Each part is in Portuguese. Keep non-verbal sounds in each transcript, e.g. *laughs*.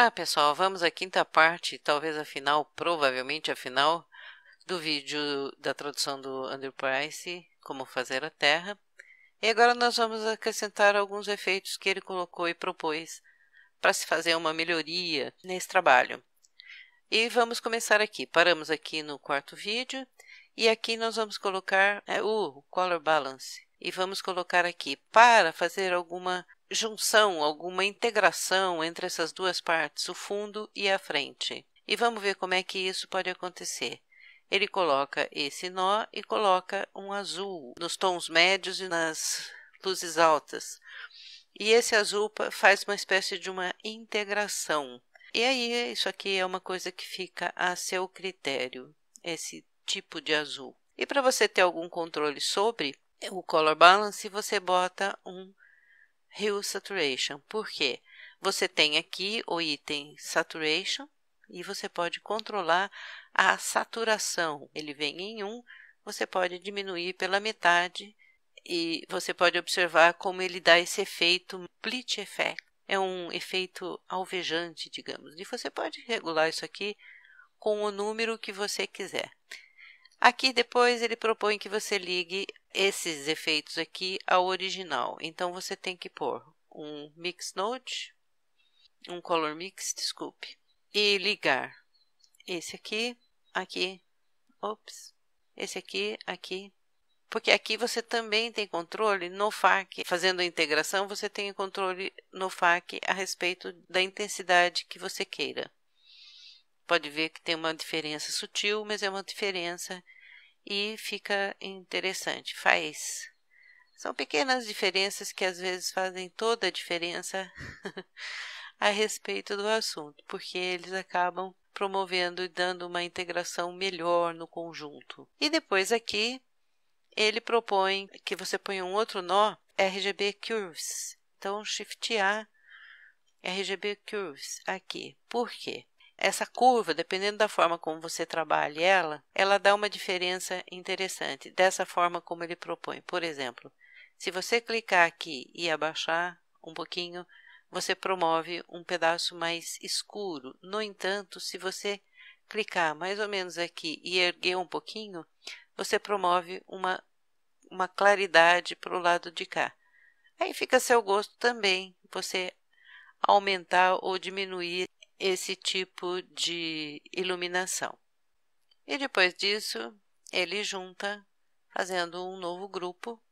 Olá ah, pessoal, vamos à quinta parte, talvez a final, provavelmente a final, do vídeo da tradução do Andrew Price, Como Fazer a Terra. E agora nós vamos acrescentar alguns efeitos que ele colocou e propôs para se fazer uma melhoria nesse trabalho. E vamos começar aqui. Paramos aqui no quarto vídeo e aqui nós vamos colocar é, o Color Balance. E vamos colocar aqui para fazer alguma junção, alguma integração entre essas duas partes, o fundo e a frente. E vamos ver como é que isso pode acontecer. Ele coloca esse nó e coloca um azul nos tons médios e nas luzes altas. E esse azul faz uma espécie de uma integração. E aí, isso aqui é uma coisa que fica a seu critério, esse tipo de azul. E para você ter algum controle sobre o color balance, você bota um Hue Saturation, porque você tem aqui o item Saturation e você pode controlar a saturação. Ele vem em 1, um, você pode diminuir pela metade e você pode observar como ele dá esse efeito bleach effect. É um efeito alvejante, digamos. E você pode regular isso aqui com o número que você quiser. Aqui depois ele propõe que você ligue esses efeitos aqui ao original. Então você tem que pôr um mix node, um color mix, desculpe, e ligar esse aqui, aqui, ops, esse aqui, aqui, porque aqui você também tem controle no FAC. Fazendo a integração, você tem controle no FAC a respeito da intensidade que você queira pode ver que tem uma diferença sutil, mas é uma diferença e fica interessante, faz. São pequenas diferenças que às vezes fazem toda a diferença *laughs* a respeito do assunto, porque eles acabam promovendo e dando uma integração melhor no conjunto. E depois aqui ele propõe que você ponha um outro nó, RGB Curves. Então, Shift A, RGB Curves, aqui. Por quê? Essa curva, dependendo da forma como você trabalha ela, ela dá uma diferença interessante, dessa forma como ele propõe. Por exemplo, se você clicar aqui e abaixar um pouquinho, você promove um pedaço mais escuro. No entanto, se você clicar mais ou menos aqui e erguer um pouquinho, você promove uma, uma claridade para o lado de cá. Aí fica a seu gosto também você aumentar ou diminuir esse tipo de iluminação. E depois disso, ele junta, fazendo um novo grupo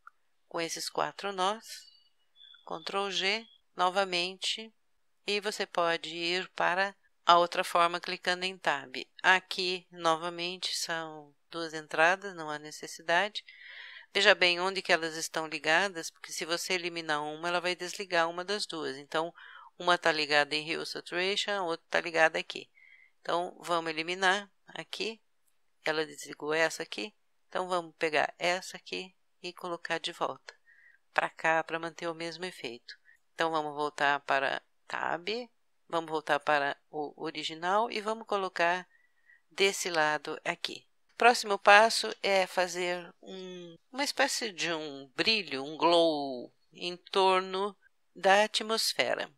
com esses quatro nós, Ctrl G, novamente, e você pode ir para a outra forma clicando em Tab. Aqui, novamente, são duas entradas, não há necessidade. Veja bem onde que elas estão ligadas, porque se você eliminar uma, ela vai desligar uma das duas. Então, uma está ligada em Hill Saturation, a outra está ligada aqui. Então, vamos eliminar aqui. Ela desligou essa aqui. Então, vamos pegar essa aqui e colocar de volta para cá para manter o mesmo efeito. Então, vamos voltar para Tab, vamos voltar para o original e vamos colocar desse lado aqui. Próximo passo é fazer um, uma espécie de um brilho, um glow em torno da atmosfera.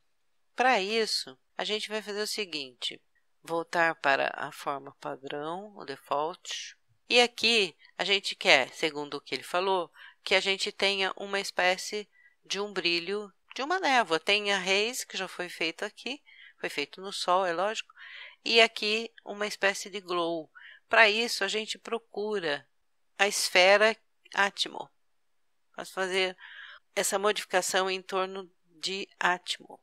Para isso, a gente vai fazer o seguinte, voltar para a forma padrão, o default, e aqui a gente quer, segundo o que ele falou, que a gente tenha uma espécie de um brilho de uma névoa. Tem a rays, que já foi feito aqui, foi feito no sol, é lógico, e aqui uma espécie de glow. Para isso, a gente procura a esfera atmo, Posso fazer essa modificação em torno de atmo.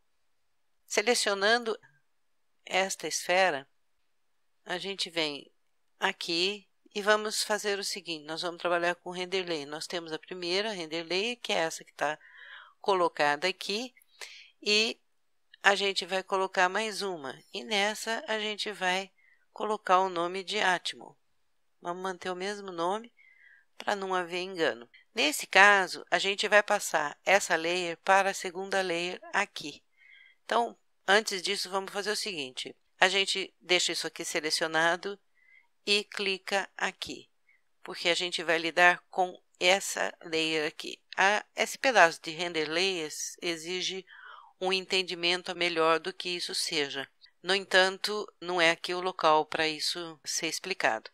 Selecionando esta esfera, a gente vem aqui e vamos fazer o seguinte, nós vamos trabalhar com render lay. Nós temos a primeira render layer que é essa que está colocada aqui, e a gente vai colocar mais uma. E nessa, a gente vai colocar o nome de Atmo. Vamos manter o mesmo nome para não haver engano. Nesse caso, a gente vai passar essa layer para a segunda layer aqui. Então, antes disso, vamos fazer o seguinte. A gente deixa isso aqui selecionado e clica aqui, porque a gente vai lidar com essa layer aqui. A, esse pedaço de render layers exige um entendimento melhor do que isso seja. No entanto, não é aqui o local para isso ser explicado.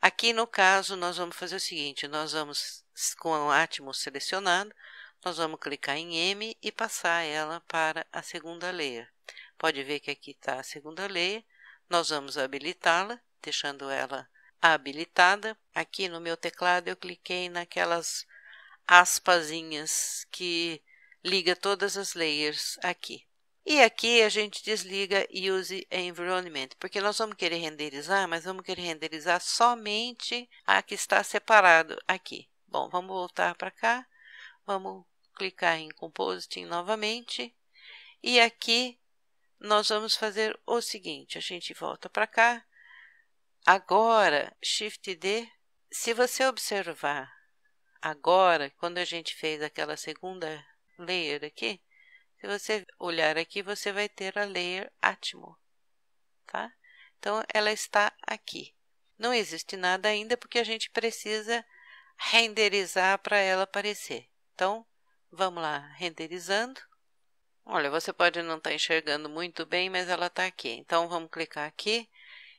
Aqui no caso, nós vamos fazer o seguinte: nós vamos com o Atmos selecionado, nós vamos clicar em M e passar ela para a segunda layer. Pode ver que aqui está a segunda layer. Nós vamos habilitá-la, deixando ela habilitada. Aqui no meu teclado eu cliquei naquelas aspazinhas que liga todas as layers aqui. E aqui a gente desliga Use Environment, porque nós vamos querer renderizar, mas vamos querer renderizar somente a que está separado aqui. Bom, vamos voltar para cá, vamos clicar em Compositing novamente e aqui nós vamos fazer o seguinte, a gente volta para cá. Agora, Shift D, se você observar agora, quando a gente fez aquela segunda layer aqui, se você olhar aqui, você vai ter a layer Atmo, tá? Então, ela está aqui. Não existe nada ainda porque a gente precisa renderizar para ela aparecer. Então, Vamos lá, renderizando. Olha, você pode não estar tá enxergando muito bem, mas ela está aqui. Então, vamos clicar aqui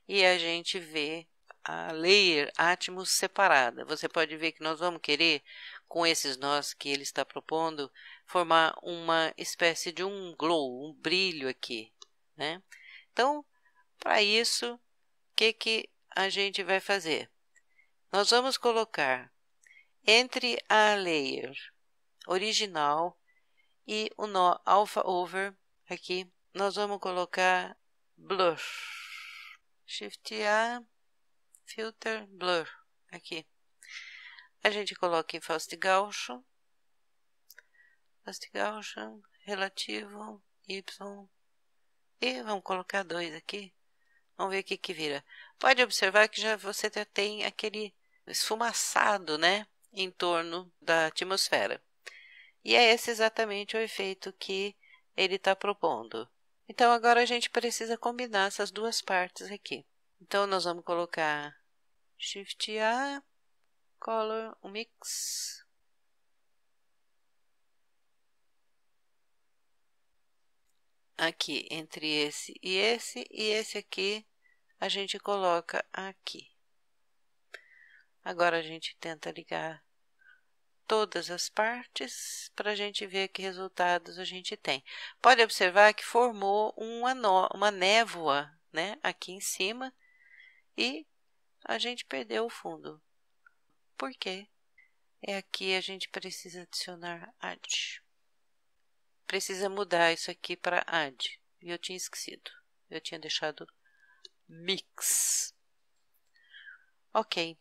e a gente vê a layer Atmos separada. Você pode ver que nós vamos querer, com esses nós que ele está propondo, formar uma espécie de um glow, um brilho aqui. Né? Então, para isso, o que, que a gente vai fazer? Nós vamos colocar entre a layer original e o nó alpha over aqui, nós vamos colocar blur Shift A, filter, blur, aqui. A gente coloca em fast Gaucho, fast Gaucho, relativo, Y, e vamos colocar dois aqui. Vamos ver o que que vira. Pode observar que já você já tem aquele esfumaçado, né, em torno da atmosfera. E é esse exatamente o efeito que ele está propondo. Então, agora a gente precisa combinar essas duas partes aqui. Então, nós vamos colocar Shift A, Color, Mix, aqui entre esse e esse, e esse aqui a gente coloca aqui. Agora a gente tenta ligar todas as partes para a gente ver que resultados a gente tem. Pode observar que formou uma, no, uma névoa né, aqui em cima e a gente perdeu o fundo. Por quê? É aqui a gente precisa adicionar add. Precisa mudar isso aqui para add. E eu tinha esquecido. Eu tinha deixado mix. Ok.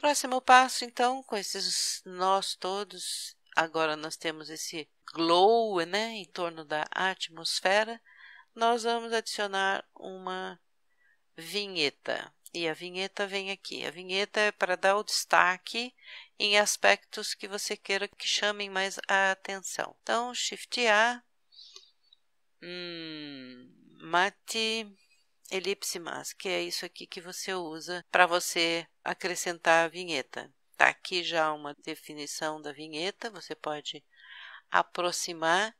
Próximo passo, então, com esses nós todos, agora nós temos esse glow né, em torno da atmosfera, nós vamos adicionar uma vinheta. E a vinheta vem aqui. A vinheta é para dar o destaque em aspectos que você queira que chamem mais a atenção. Então, Shift A, hum, Mate. Elipse Mask, que é isso aqui que você usa para você acrescentar a vinheta. Tá aqui já uma definição da vinheta, você pode aproximar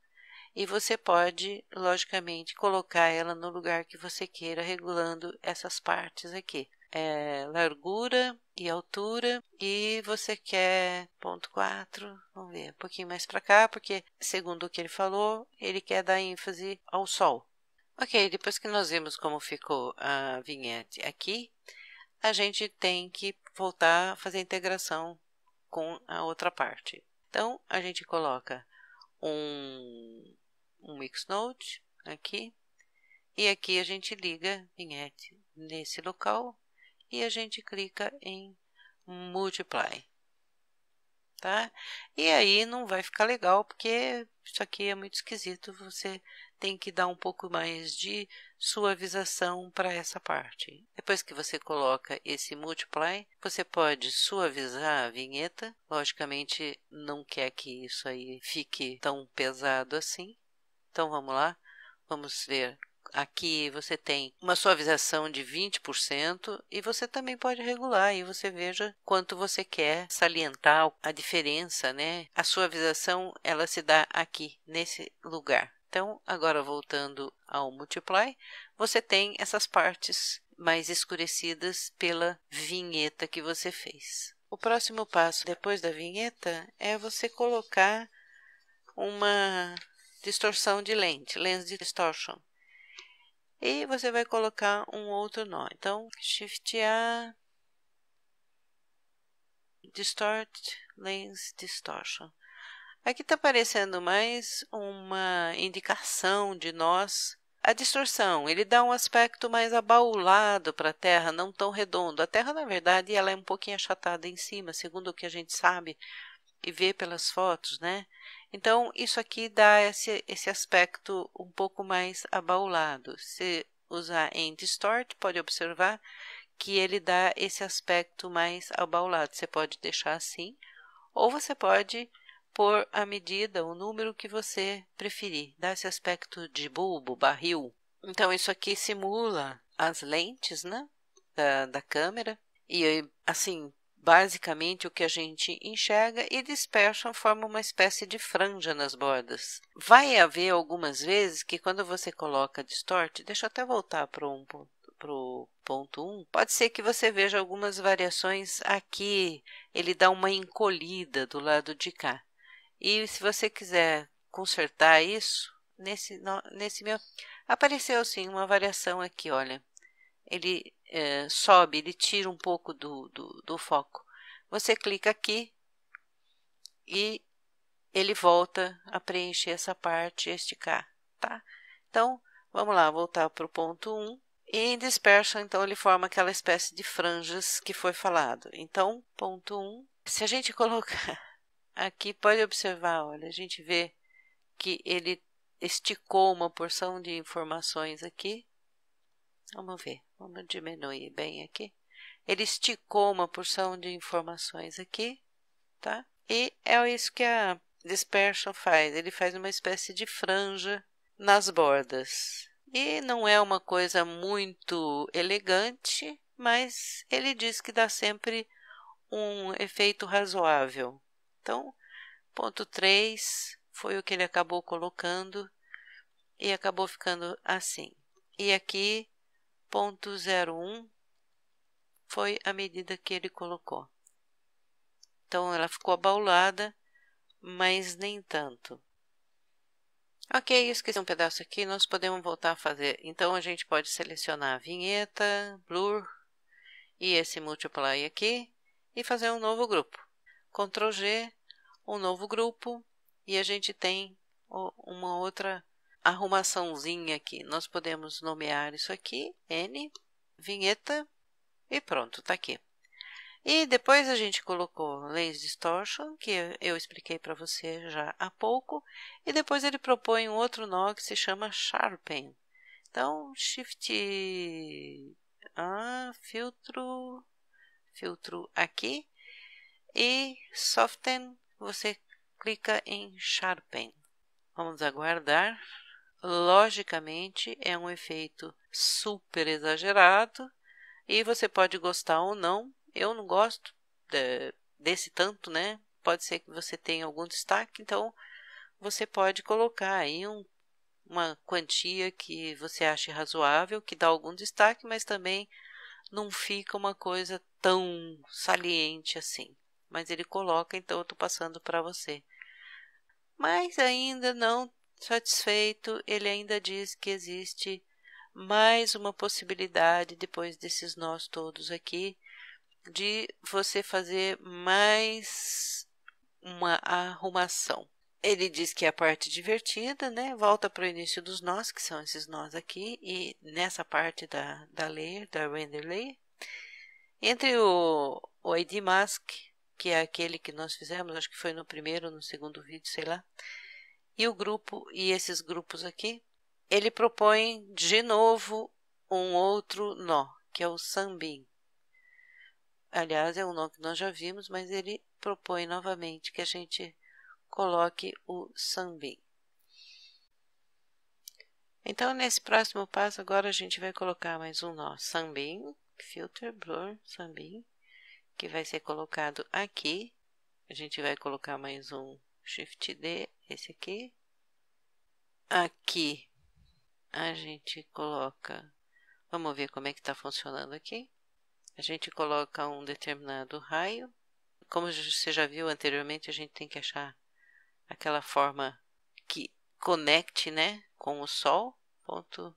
e você pode, logicamente, colocar ela no lugar que você queira, regulando essas partes aqui. É, largura e altura, e você quer ponto 4, vamos ver, um pouquinho mais para cá, porque, segundo o que ele falou, ele quer dar ênfase ao sol. Ok, depois que nós vimos como ficou a vinhete aqui, a gente tem que voltar a fazer a integração com a outra parte. Então, a gente coloca um, um Xnode aqui, e aqui a gente liga vinhete nesse local, e a gente clica em Multiply tá? E aí não vai ficar legal, porque isso aqui é muito esquisito, você tem que dar um pouco mais de suavização para essa parte. Depois que você coloca esse multiply, você pode suavizar a vinheta, logicamente não quer que isso aí fique tão pesado assim. Então vamos lá, vamos ver Aqui você tem uma suavização de 20% e você também pode regular e você veja quanto você quer salientar a diferença, né? A suavização ela se dá aqui nesse lugar. Então, agora voltando ao multiply, você tem essas partes mais escurecidas pela vinheta que você fez. O próximo passo depois da vinheta é você colocar uma distorção de lente, lens distortion e você vai colocar um outro nó. Então, Shift A, Distort Lens Distortion. Aqui está aparecendo mais uma indicação de nós. A distorção, ele dá um aspecto mais abaulado para a Terra, não tão redondo. A Terra, na verdade, ela é um pouquinho achatada em cima, segundo o que a gente sabe e vê pelas fotos, né? Então, isso aqui dá esse, esse aspecto um pouco mais abaulado. Se usar em distort, pode observar que ele dá esse aspecto mais abaulado. Você pode deixar assim, ou você pode pôr a medida, o número que você preferir. Dá esse aspecto de bulbo, barril. Então, isso aqui simula as lentes né, da, da câmera. E, assim, Basicamente, o que a gente enxerga e dispersion forma uma espécie de franja nas bordas. Vai haver algumas vezes que quando você coloca distort, deixa eu até voltar para um ponto para o ponto 1, um, pode ser que você veja algumas variações aqui, ele dá uma encolhida do lado de cá. E se você quiser consertar isso, nesse, nesse meu, apareceu sim uma variação aqui, olha. Ele é, sobe, ele tira um pouco do, do, do foco. Você clica aqui e ele volta a preencher essa parte este esticar, tá? Então, vamos lá, voltar para o ponto 1. Um. E em dispersion, então, ele forma aquela espécie de franjas que foi falado. Então, ponto 1. Um, se a gente *laughs* colocar aqui, pode observar, olha, a gente vê que ele esticou uma porção de informações aqui Vamos ver, vamos diminuir bem aqui. Ele esticou uma porção de informações aqui, tá? E é isso que a dispersion faz, ele faz uma espécie de franja nas bordas. E não é uma coisa muito elegante, mas ele diz que dá sempre um efeito razoável. Então, ponto 3 foi o que ele acabou colocando e acabou ficando assim. E aqui 0,01 foi a medida que ele colocou. Então ela ficou abaulada, mas nem tanto. Ok, esqueci um pedaço aqui, nós podemos voltar a fazer. Então a gente pode selecionar a vinheta, blur e esse multiply aqui e fazer um novo grupo. Ctrl G, um novo grupo e a gente tem uma outra arrumaçãozinha aqui. Nós podemos nomear isso aqui, N, vinheta, e pronto, está aqui. E depois a gente colocou Lens Distortion, que eu expliquei para você já há pouco, e depois ele propõe um outro nó que se chama Sharpen. Então, Shift, filtro, filtro aqui, e Soften, você clica em Sharpen. Vamos aguardar Logicamente, é um efeito super exagerado e você pode gostar ou não. Eu não gosto de, desse tanto, né? Pode ser que você tenha algum destaque, então você pode colocar aí um, uma quantia que você ache razoável, que dá algum destaque, mas também não fica uma coisa tão saliente assim. Mas ele coloca, então eu estou passando para você. Mas ainda não Satisfeito, ele ainda diz que existe mais uma possibilidade, depois desses nós todos aqui, de você fazer mais uma arrumação. Ele diz que é a parte divertida, né? Volta para o início dos nós, que são esses nós aqui, e nessa parte da, da layer, da render layer. Entre o, o ID mask, que é aquele que nós fizemos, acho que foi no primeiro ou no segundo vídeo, sei lá, e o grupo e esses grupos aqui, ele propõe de novo um outro nó, que é o sambim. Aliás, é um nó que nós já vimos, mas ele propõe novamente que a gente coloque o sambim. Então, nesse próximo passo, agora a gente vai colocar mais um nó, sambim, filter, blur, sambim, que vai ser colocado aqui. A gente vai colocar mais um Shift D, esse aqui. Aqui a gente coloca, vamos ver como é que está funcionando aqui. A gente coloca um determinado raio. Como você já viu anteriormente, a gente tem que achar aquela forma que conecte, né, com o Sol. Ponto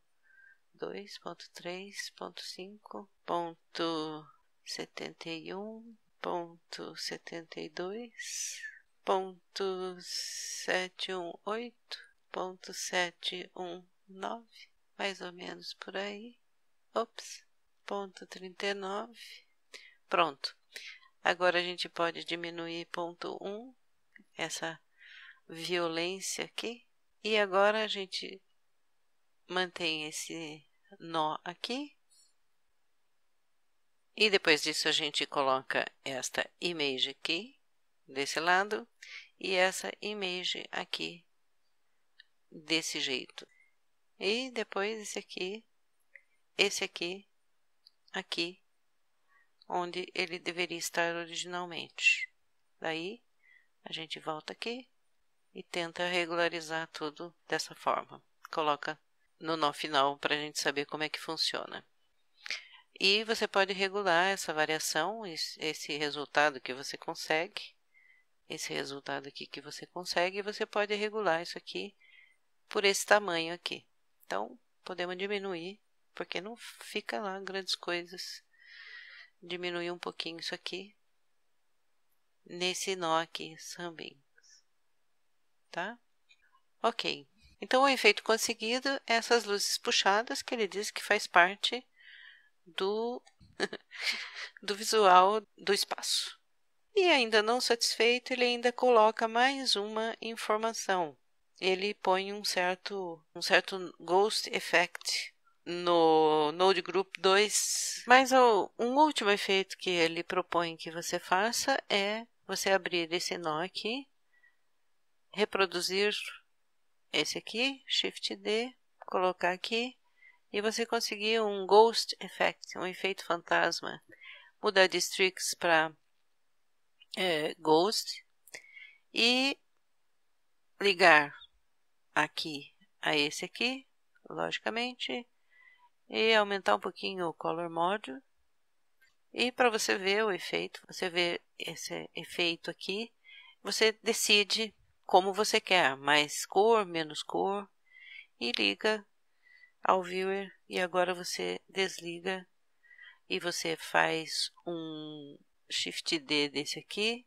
2, ponto 3, ponto 5, ponto 71, ponto 72 ponto sete um oito ponto sete um nove mais ou menos por aí. Ops, ponto trinta nove Pronto. Agora a gente pode diminuir ponto um essa violência aqui. E agora a gente mantém esse nó aqui. E depois disso a gente coloca esta image aqui desse lado e essa image aqui desse jeito. E depois esse aqui, esse aqui, aqui, onde ele deveria estar originalmente. Daí, a gente volta aqui e tenta regularizar tudo dessa forma. Coloca no nó final para a gente saber como é que funciona. E você pode regular essa variação, esse resultado que você consegue, esse resultado aqui que você consegue e você pode regular isso aqui por esse tamanho aqui. Então, podemos diminuir, porque não fica lá grandes coisas. Diminuir um pouquinho isso aqui nesse nó aqui, também tá? Ok, então o efeito conseguido é essas luzes puxadas que ele diz que faz parte do, *laughs* do visual do espaço. E ainda não satisfeito, ele ainda coloca mais uma informação. Ele põe um certo, um certo ghost effect no Node Group 2. Mas um último efeito que ele propõe que você faça é você abrir esse nó aqui, reproduzir esse aqui, Shift D, colocar aqui, e você conseguir um Ghost Effect, um efeito fantasma. Mudar de Strix para é, Ghost e ligar aqui a esse aqui, logicamente, e aumentar um pouquinho o Color Module. E para você ver o efeito, você vê esse efeito aqui, você decide como você quer, mais cor, menos cor, e liga ao viewer. E agora você desliga e você faz um Shift D desse aqui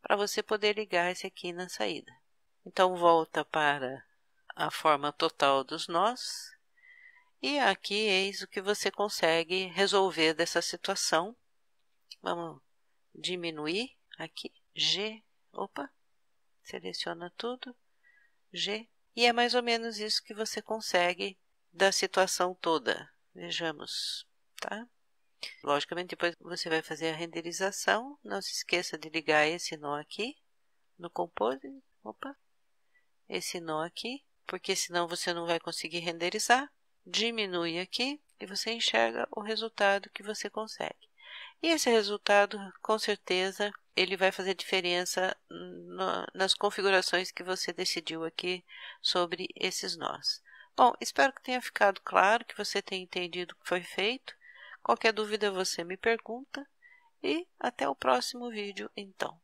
para você poder ligar esse aqui na saída. Então, volta para a forma total dos nós. E aqui eis o que você consegue resolver dessa situação. Vamos diminuir aqui, G, opa, seleciona tudo, G. E é mais ou menos isso que você consegue da situação toda. Vejamos, tá? Logicamente, depois você vai fazer a renderização. Não se esqueça de ligar esse nó aqui no Compose. Opa! Esse nó aqui, porque senão você não vai conseguir renderizar. Diminui aqui e você enxerga o resultado que você consegue. E esse resultado, com certeza, ele vai fazer diferença no, nas configurações que você decidiu aqui sobre esses nós. Bom, espero que tenha ficado claro, que você tenha entendido o que foi feito. Qualquer dúvida você me pergunta e até o próximo vídeo então.